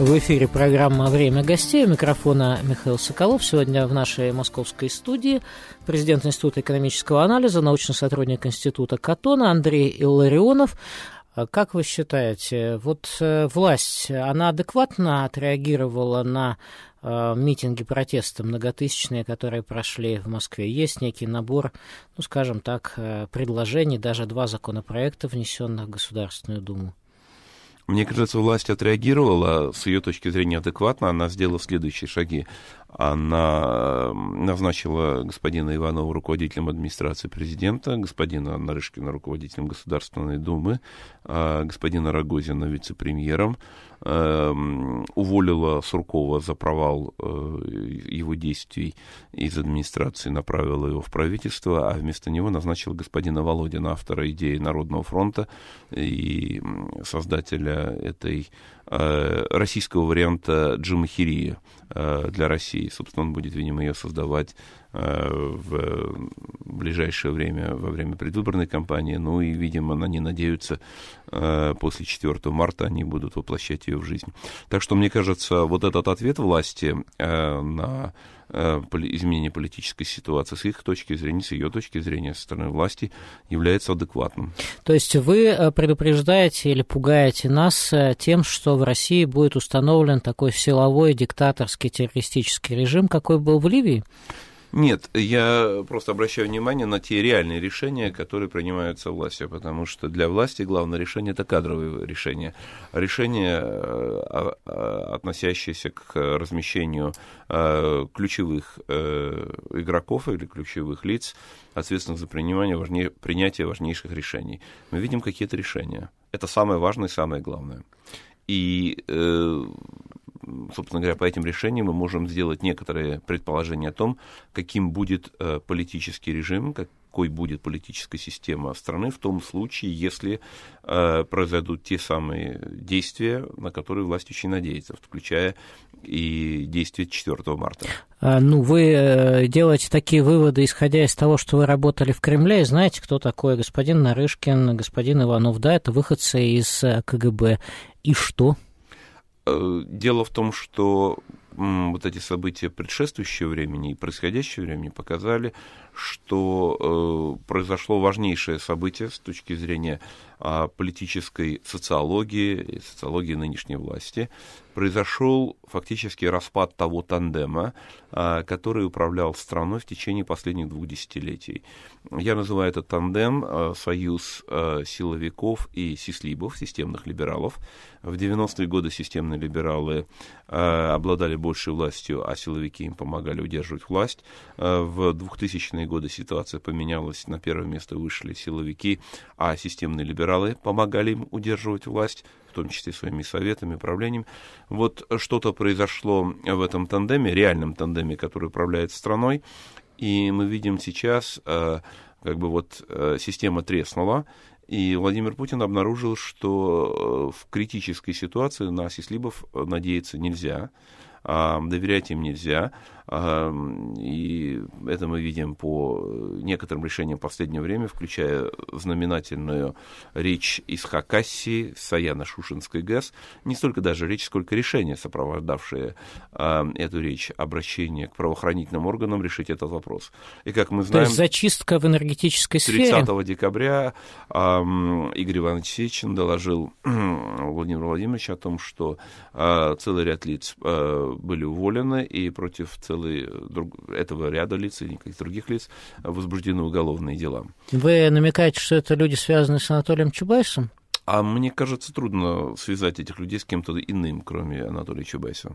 В эфире программа «Время гостей». У микрофона Михаил Соколов. Сегодня в нашей московской студии президент Института экономического анализа, научный сотрудник Института Катона Андрей Илларионов. А как вы считаете, вот э, власть, она адекватно отреагировала на э, митинги протеста многотысячные, которые прошли в Москве. Есть некий набор, ну, скажем так, э, предложений, даже два законопроекта, внесенных в Государственную Думу. Мне кажется, власть отреагировала с ее точки зрения адекватно, она сделала следующие шаги. Она назначила господина Иванова руководителем администрации президента, господина Нарышкина руководителем Государственной Думы, а господина Рогозина вице-премьером, эм, уволила Суркова за провал э, его действий из администрации, направила его в правительство, а вместо него назначила господина Володина, автора идеи Народного фронта и создателя этой э, российского варианта Джима Хирия э, для России и, собственно, он будет, видимо, ее создавать э, в ближайшее время, во время предвыборной кампании. Ну и, видимо, они надеются, э, после 4 марта они будут воплощать ее в жизнь. Так что, мне кажется, вот этот ответ власти э, на э, изменение политической ситуации с их точки зрения, с ее точки зрения, со стороны власти, является адекватным. То есть вы предупреждаете или пугаете нас тем, что в России будет установлен такой силовой диктаторский террористический режим, какой был в Ливии? Нет, я просто обращаю внимание на те реальные решения, которые принимаются властью, потому что для власти главное решение это кадровые решения. Решения, э, а, а, относящиеся к размещению э, ключевых э, игроков или ключевых лиц, ответственных за принимание принятие важнейших решений. Мы видим какие-то решения. Это самое важное и самое главное. И э, собственно говоря, по этим решениям мы можем сделать некоторые предположения о том, каким будет э, политический режим, какой будет политическая система страны в том случае, если э, произойдут те самые действия, на которые власть очень надеется, включая и действия 4 марта. А, ну, вы э, делаете такие выводы, исходя из того, что вы работали в Кремле, и знаете, кто такой господин Нарышкин, господин Иванов. Да, это выходцы из КГБ. И что? Э, дело в том, что вот эти события предшествующего времени и происходящего времени показали, что э, произошло важнейшее событие с точки зрения э, политической социологии, социологии нынешней власти. Произошел фактически распад того тандема, э, который управлял страной в течение последних двух десятилетий. Я называю этот тандем э, союз э, силовиков и сислибов, системных либералов. В 90-е годы системные либералы э, обладали большей властью, а силовики им помогали удерживать власть. Э, в 2000-е 2000-е годы ситуация поменялась, на первое место вышли силовики, а системные либералы помогали им удерживать власть, в том числе своими советами, правлением. Вот что-то произошло в этом тандеме, реальном тандеме, который управляет страной, и мы видим сейчас, э, как бы вот э, система треснула, и Владимир Путин обнаружил, что э, в критической ситуации на Сислибов надеяться нельзя. А, доверять им нельзя. А, и это мы видим по э, некоторым решениям в последнее время, включая знаменательную речь из Хакасии, Саяна Шушинской ГЭС, не столько даже речь, сколько решение, сопровождавшее а, эту речь, обращение к правоохранительным органам решить этот вопрос. И как мы знаем... То есть зачистка в энергетической 30 сфере? 30 декабря Игорь Иванович Сечин доложил Владимиру Владимировичу о том, что целый ряд лиц были уволены, и против целой э, друг, этого ряда лиц и никаких других лиц возбуждены уголовные дела. Вы намекаете, что это люди, связанные с Анатолием Чубайсом? А мне кажется, трудно связать этих людей с кем-то иным, кроме Анатолия Чубайса.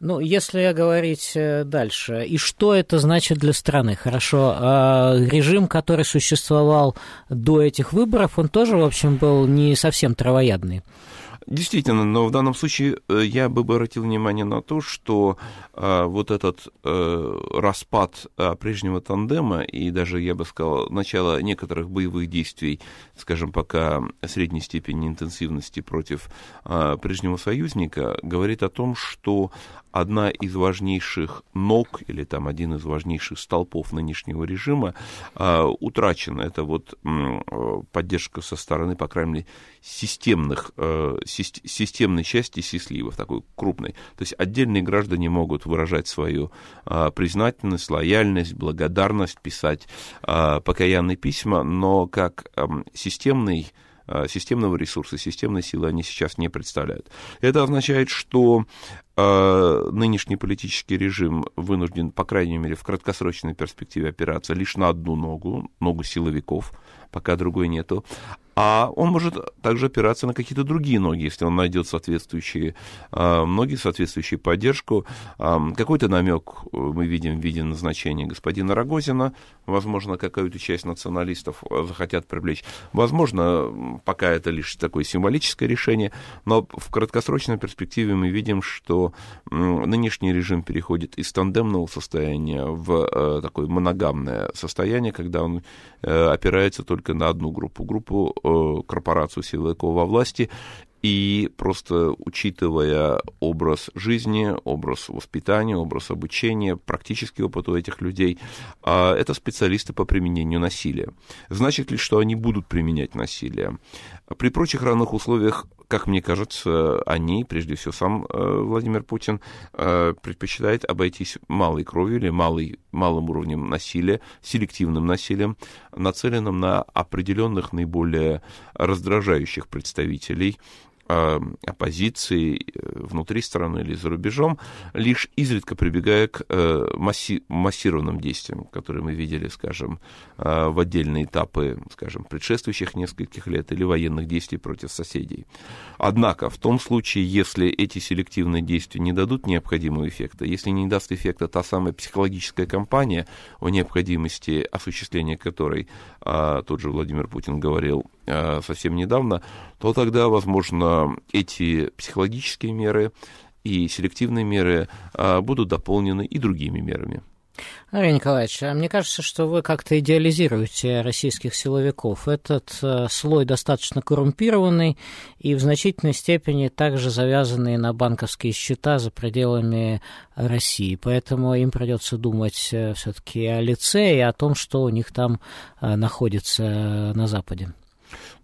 Ну, если говорить э, дальше, и что это значит для страны? Хорошо, а режим, который существовал до этих выборов, он тоже, в общем, был не совсем травоядный. Действительно, но в данном случае э, я бы обратил внимание на то, что а, вот этот а, распад а, прежнего тандема и даже, я бы сказал, начало некоторых боевых действий, скажем, пока средней степени интенсивности против прежнего союзника, говорит о том, что одна из важнейших ног или там один из важнейших столпов нынешнего режима э, а, утрачен. Это вот э, поддержка со стороны, по крайней мере, системных, э, системной части сисливов, такой крупной. То есть отдельные граждане могут выражать свою э, признательность, лояльность, благодарность, писать э, покаянные письма, но как эм, э, системный системного ресурса, системной силы они сейчас не представляют. Это означает, что а, нынешний политический режим вынужден, по крайней мере, в краткосрочной перспективе опираться лишь на одну ногу, ногу силовиков, пока другой нету. А он может также опираться на какие-то другие ноги, если он найдет соответствующие а, ноги, соответствующую поддержку. А, какой-то намек э, мы видим в виде назначения господина Рогозина. Возможно, какую-то часть националистов э, захотят привлечь. Возможно, пока это лишь такое символическое решение, но в краткосрочной перспективе мы видим, что нынешний режим переходит из тандемного состояния в э, такое моногамное состояние, когда он э, опирается только на одну группу, группу э, корпорацию силовиков во власти, и просто учитывая образ жизни, образ воспитания, образ обучения, практический опыт у этих людей, а, это специалисты по применению насилия. Значит ли, что они будут применять насилие? При прочих равных условиях как мне кажется, они, прежде всего сам э, Владимир Путин, э, предпочитает обойтись малой кровью или малой, малым уровнем насилия, селективным насилием, нацеленным на определенных наиболее раздражающих представителей Э, оппозиции э, внутри страны или за рубежом, лишь изредка прибегая к э, масси- массированным действиям, которые мы видели, скажем, в отдельные этапы, скажем, предшествующих нескольких лет или военных действий против соседей. Однако, в том случае, если эти селективные действия не дадут необходимого эффекта, если не даст эффекта та самая психологическая кампания, о необходимости осуществления которой тот же Владимир Путин говорил совсем недавно, то тогда, возможно, Э, эти психологические меры и селективные меры э, будут дополнены и другими мерами. Андрей Николаевич, а мне кажется, что вы как-то идеализируете российских силовиков. Этот э, слой достаточно коррумпированный и в значительной степени также завязанный на банковские счета за пределами России. Поэтому им придется думать все-таки о лице и о том, что у них там находится на Западе.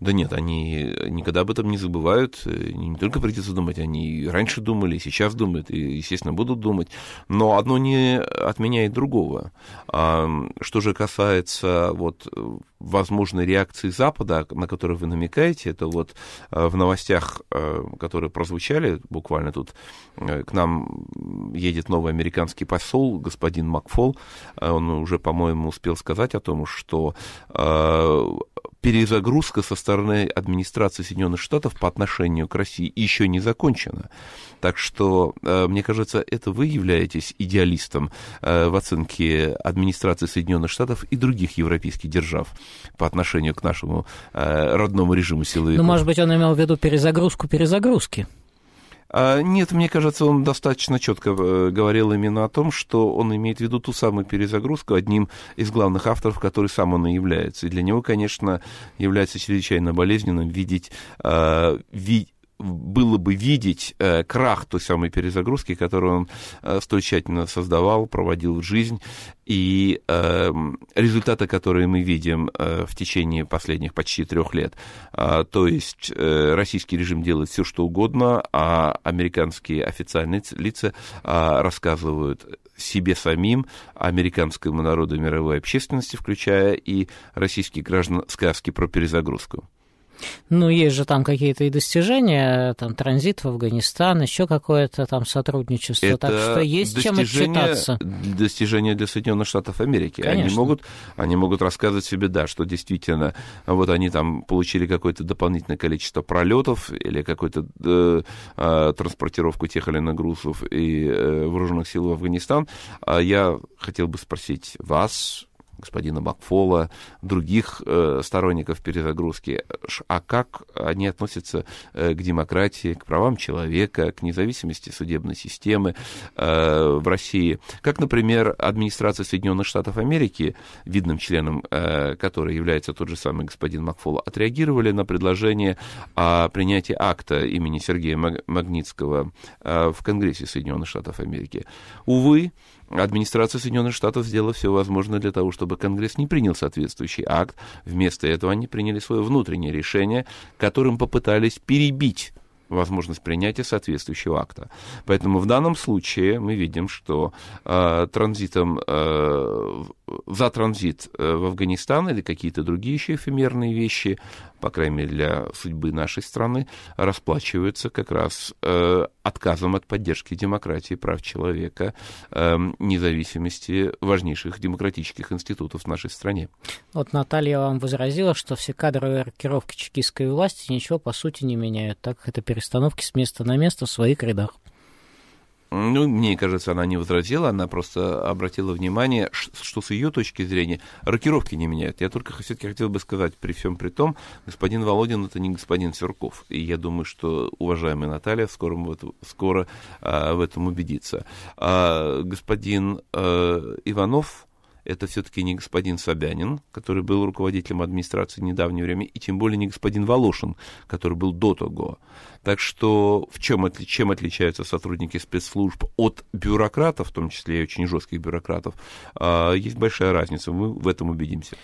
Да нет, они никогда об этом не забывают. Э, не только придется думать, они и раньше думали, и сейчас думают, и, естественно, будут думать. Но одно не отменяет другого. Что же касается вот э, возможной реакции Запада, на которую вы намекаете, это вот э, в новостях, э, которые прозвучали, буквально тут э, к нам едет новый американский посол, господин Макфол, он уже, по-моему, успел сказать о том, что перезагрузка со стороны администрации Соединенных Штатов по отношению к России еще не закончена. Так что, мне кажется, это вы являетесь идеалистом в оценке администрации Соединенных Штатов и других европейских держав по отношению к нашему э, родному режиму силы. Ну, может быть, он имел в виду перезагрузку перезагрузки. А, нет, мне кажется, он достаточно четко э, говорил именно о том, что он имеет в виду ту самую перезагрузку одним из главных авторов, который сам он и является. И для него, конечно, является чрезвычайно болезненным видеть, э, видеть было бы видеть э, крах той самой перезагрузки, которую он э, столь тщательно создавал, проводил в жизнь, и э, результаты, которые мы видим э, в течение последних почти трех лет. Э, то есть э, российский режим делает все, что угодно, а американские официальные лица э, рассказывают себе самим, американскому народу мировой общественности, включая и российских граждан, сказки про перезагрузку. Ну, есть же там какие-то и достижения, там транзит в Афганистан, еще какое-то там сотрудничество. Это так что есть чем отчитаться. Достижения для Соединенных Штатов Америки. Конечно. Они могут, они могут рассказывать себе, да, что действительно, вот они там получили какое-то дополнительное количество пролетов или какую-то э, э, транспортировку тех или иных грузов и э, вооруженных сил в Афганистан. А я хотел бы спросить вас, господина Макфола, других э, сторонников перезагрузки, а как они относятся э, к демократии, к правам человека, к независимости судебной системы э, в России. Как, например, администрация Соединенных Штатов Америки, видным членом э, которой является тот же самый господин Макфол, отреагировали на предложение о принятии акта имени Сергея Магнитского э, в Конгрессе Соединенных Штатов Америки. Увы, администрация Соединенных Штатов сделала все возможное для того, чтобы Конгресс не принял соответствующий акт. Вместо этого они приняли свое внутреннее решение, которым попытались перебить возможность принятия соответствующего акта. Поэтому в данном случае мы видим, что э, транзитом э, за транзит э, в Афганистан или какие-то другие еще эфемерные вещи по крайней мере, для судьбы нашей страны, расплачиваются как раз э, отказом от поддержки демократии, прав человека, э, независимости важнейших демократических институтов в нашей стране. Вот Наталья вам возразила, что все кадровые рокировки чекистской власти ничего по сути не меняют, так как это перестановки с места на место в своих рядах. Ну, мне кажется, она не возразила, она просто обратила внимание, что с ее точки зрения рокировки не меняют. Я только все-таки хотел бы сказать, при всем при том, господин Володин это не господин Сверков И я думаю, что уважаемая Наталья скоро, в этом, скоро а, в этом убедится. А господин а, Иванов это все-таки не господин Собянин, который был руководителем администрации в недавнее время, и тем более не господин Волошин, который был до того. Так что в чем, чем отличаются сотрудники спецслужб от бюрократов, в том числе и очень жестких бюрократов, а, есть большая разница, мы в этом убедимся.